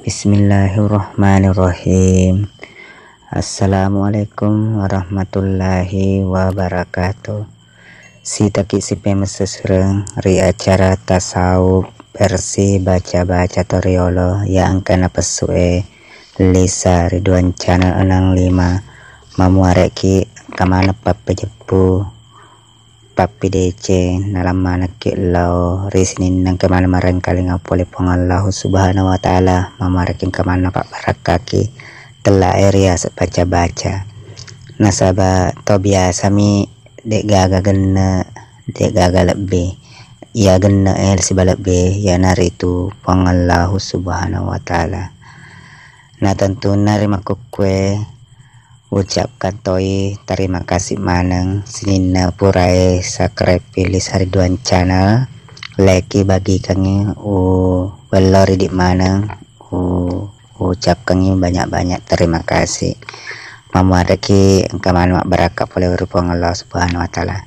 Bismillahirrahmanirrahim Assalamualaikum warahmatullahi wabarakatuh Si Sitaki si mesusreng ri acara tasawuf versi baca-baca toriolo yang kena pesue Lisa Ridwan channel 65 mamuareki kamana papejepu papidece nalamanake lao resinin ng kamanamaran kalinga pole pangallahu subhanahu wa ta'ala mamaraking pak paparakaki tela area sa baca-baca nasaba to biasa mi de gaga gana de gaga lebih ya gena el si balebe ya naritu pangallahu subhanahu wa ta'ala na tentu nari makukwe ucapkan toi terima kasih maneng sinina purai subscribe pilih hariduan channel lagi bagi kangi u belori di maneng u ucap kangi banyak-banyak terima kasih memariki kaman mak berakap oleh rupa Allah subhanahu wa taala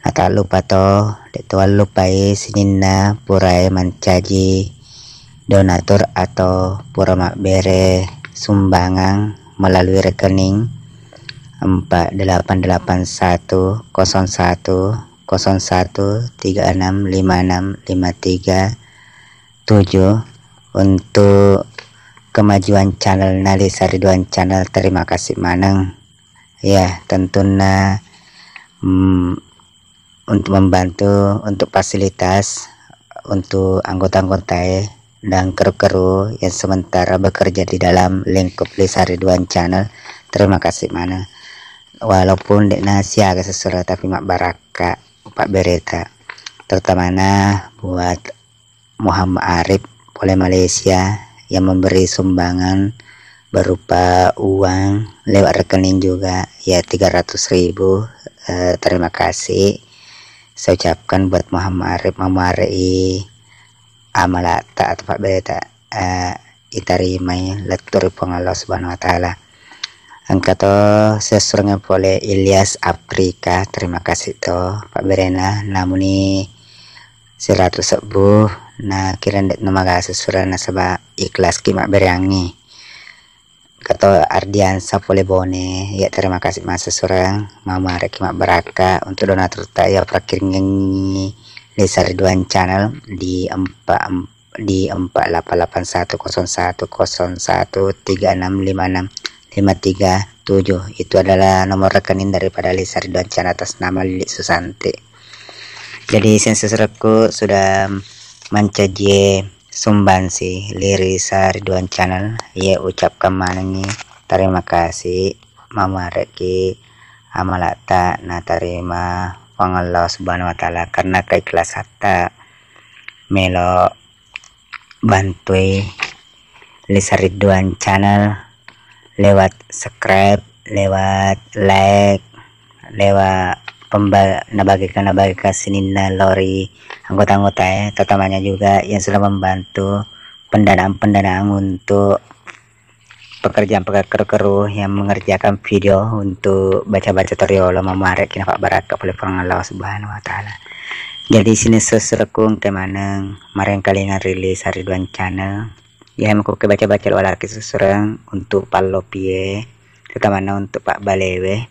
nah, tak lupa to dek tuan lupai sinina purai mencaji donatur atau pura mak bere sumbangan melalui rekening enam lima tiga tujuh untuk kemajuan channel Nali Sariduan channel terima kasih maneng ya tentunya mm, untuk membantu untuk fasilitas untuk anggota-anggota ya, dan kru-kru yang sementara bekerja di dalam lingkup Lisariduan channel terima kasih mana walaupun dek nasi agak seserah tapi mak baraka pak bereta terutama nah, buat Muhammad Arif oleh Malaysia yang memberi sumbangan berupa uang lewat rekening juga ya 300 ribu e, terima kasih saya ucapkan buat Muhammad Arif Muhammad Arif amalata atau pak berita e, eh, itarimai letur Pengalos subhanahu wa ta'ala angkato sesurangan boleh Ilyas Afrika terima kasih to Pak Berena namun ini 100 sebu nah kira ndak nama kasih nasabah ikhlas kima berangi kata Ardiansa boleh bone ya terima kasih mas sesorang mama rekima beraka untuk donatur tak ya prakir ngengi Lisa Ridwan channel di empat di enam 537 itu adalah nomor rekening daripada Lisa Ridwan Chan atas nama Lili Susanti jadi sensus reku sudah mencaji sumbansi Lirisa Ridwan Channel ya ucapkan nih terima kasih mama reki amalata na terima pengelola subhanahu wa ta'ala karena keikhlasan hatta melo bantui Lisa Ridwan Channel lewat subscribe lewat like lewat pembagikan nabagikan sinina lori anggota-anggota ya terutamanya juga yang sudah membantu pendanaan-pendanaan untuk pekerjaan pekerja keruh yang mengerjakan video untuk baca-baca lama marek kina pak barat oleh Allah subhanahu wa ta'ala jadi sini seserekung temaneng kemarin kalian rilis hari dua channel ya emang baca baca baca laki seseorang untuk Pak Lopie terutama untuk Pak Balewe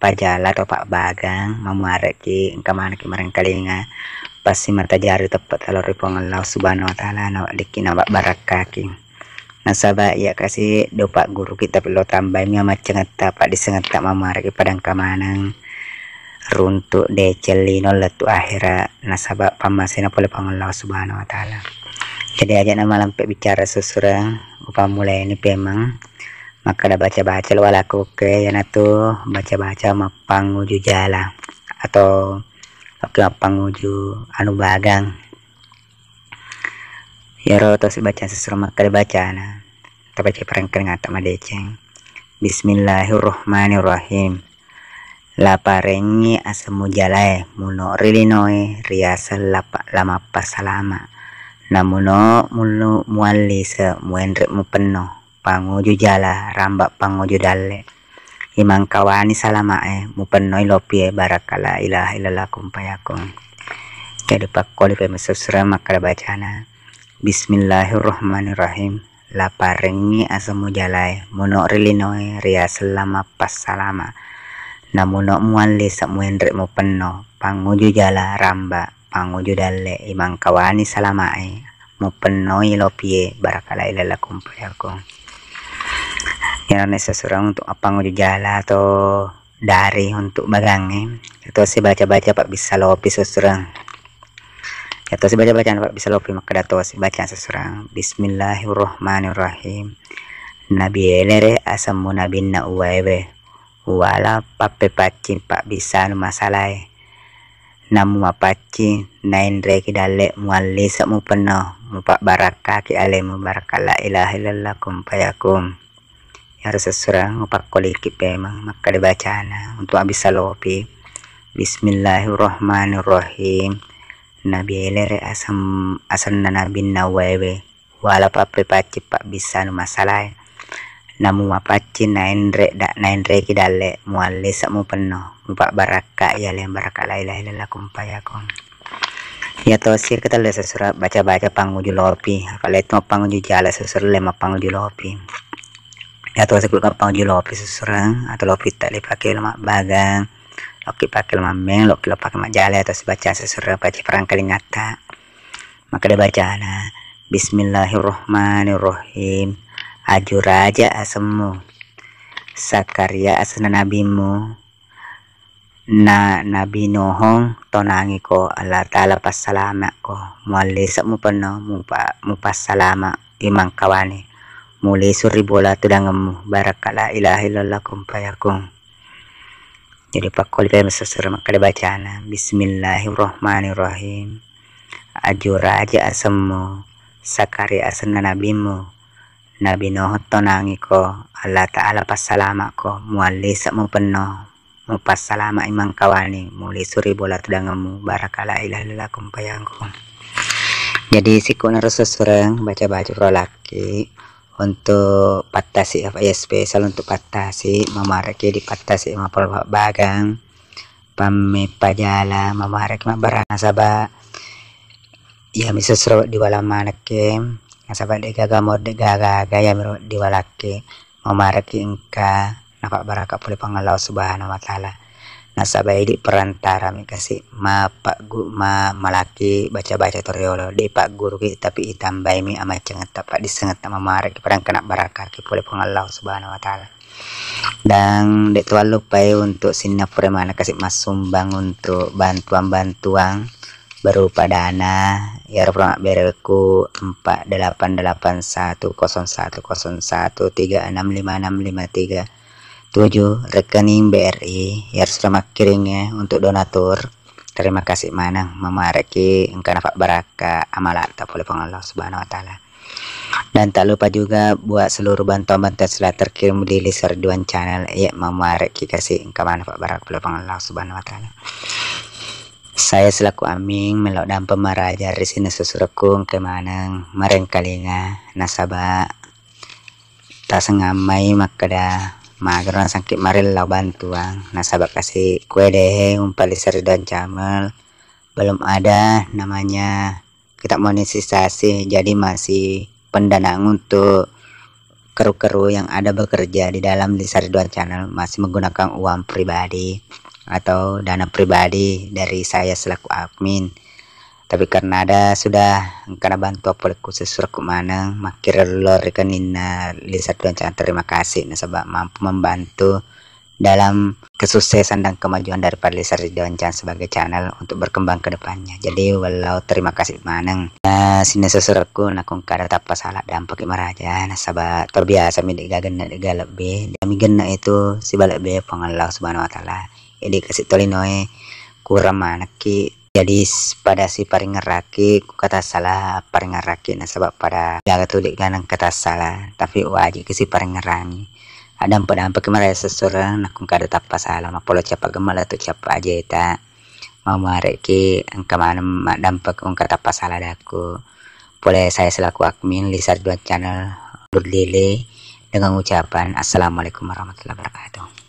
Pak Jala atau Pak Bagang Mamu Areki engkau mana kemarin kalinga pasti mata jari tepat kalau ripong Allah subhanahu wa ta'ala nawak diki nawak barakah ya kasih do pak guru kita perlu tambah ini amat cengeta pak disengeta Areki padang kamanang runtuk decelino letu akhirat nasabah pamasina pole Allah subhanahu wa ta'ala jadi aja nama lampe bicara susura upah mulai ini memang maka ada baca-baca lu aku ke yang itu baca-baca mapang uju jala atau oke mapang uju anu bagang ya roh tos baca susura maka ada baca nah tapi baca perengkeng atau madeceng Bismillahirrohmanirrohim laparengi asemu jalae muno rilinoe riasa lapa lama pasalama namuno mulu muendrek mu penuh panguju jala rambak panguju dalle imang kawani salamae lopi eh barakala ilah illallah kumpayakum jadi pakoli pe mesusra makala bacana bismillahirrahmanirrahim laparengi asemu jalai muno rilinoe ria selama pas salama namuno muendrek mu mupenno panguju jala rambak pangujudalle imang kawani salamae lo lopie barakala ilalakum aku. Indonesia seorang untuk apa jala atau dari untuk bagangnya itu si baca-baca pak bisa lopi sesurang itu si baca-baca pak bisa lopi maka dato si baca sesurang Bismillahirrahmanirrahim Nabi elere asamu nabi na wala pape pacin pak bisa masalai namu mapaci nain reki dale muali sa mu peno mupak baraka ki ale mu baraka la ilaha illallah kum payakum ya rasulullah mupak koli ki pemang maka dibacana untuk abis salopi bismillahirrahmanirrahim nabi elere asam asam nanabin nawewe wala pape paci pak bisa masalah namu mapaci naendre da naendre kidale mualle samu penno mupak baraka ya le baraka la ilaha illallah kumpayakon ya tosir kita le sesura baca baca panguju lopi kalau itu panguju jala sesura le panguju lopi ya tosir kita panguju lopi sesura eh. atau lopi tak le pakai lemak bagang loki pakai lemak meng loki lo pakai lemak jala atau sebaca sesura baca perang nyata maka dia baca nah Bismillahirrahmanirrahim raja asemmu sakarya asana nabimu na nabi nohong tonangi ko ala taala pasalama ko mualli mo pano mupa salama imang kawani muli bola tudangemu barakala ilahi lalakum payakum jadi pakol kaya masasara bacana bismillahirrahmanirrahim raja asemmu sa'karya asana nabimu na Noh to nangi ko Allah ta'ala pasalama ko sa mo penuh mo pasalama imang kawani muli suri bola tudangamu mu barakala ilah lelakum payangku jadi siku narus sesereng baca-baca pro laki untuk patasi FISP iya, selalu untuk patasi reki di patasi mapol bagang pami pajala mamaraki mabarang sabah ya bisa seru di wala nasaba de gaga mo de gaga gaya miro mo mamaraki ingka napa baraka puli pangalau subhanahu wa taala nasaba di perantara mi kasi ma pak gu ma malaki baca baca toriolo di pak guru ki tapi itambai mi ama cengat pak disengat mamaraki perang kena baraka ki puli pangalau subhanahu wa taala dan dek tuan lupa untuk sinapure mana kasih mas sumbang untuk bantuan-bantuan berupadana ya robbal beriku 48810101365653 7 rekening BRI ya selamat kirimnya untuk donatur terima kasih manang memareki engkau nafak baraka amalat tak boleh pengalas subhanahu wa dan tak lupa juga buat seluruh bantuan-bantuan setelah terkirim di list dua channel ya memareki kasih engkau nafak baraka boleh pengalah subhanahu saya selaku aming melok dan pemaraja di sini susurekung kemana mareng kalinga nasabah tak sengamai dah magron sakit maril lau bantuan nasabah kasih kue deh umpali seri dan camel belum ada namanya kita monetisasi jadi masih pendanaan untuk keru-keru yang ada bekerja di dalam Lisa Ridwan Channel masih menggunakan uang pribadi atau dana pribadi dari saya selaku admin tapi karena ada sudah karena bantu apel khusus suraku maneng makir lor rekening lisa dan jangan terima kasih nasabah mampu membantu dalam kesuksesan dan kemajuan daripada Lisa Ridwan Chan sebagai channel untuk berkembang ke depannya. Jadi walau terima kasih maneng. Ya, nah, sini sesuratku nakung kada tapa salah dampak marah aja. Nah, sahabat terbiasa midik gagen lebih. Demi gena itu si balik be pengalau subhanahu wa taala jadi kasih tolinoe kurang manaki jadi pada si paling ngeraki ku kata salah paling ngeraki nah sebab pada jaga tulik ganang kata salah tapi wajib ke si paling ngerangi ada dan apa kemarin seseorang nak kada tapas salah ma polo capa gemala tu capa aja ta mau mareki angka mana mak dampak ungka tapa salah daku boleh saya selaku admin lisan buat Channel Lur dengan ucapan Assalamualaikum warahmatullahi wabarakatuh.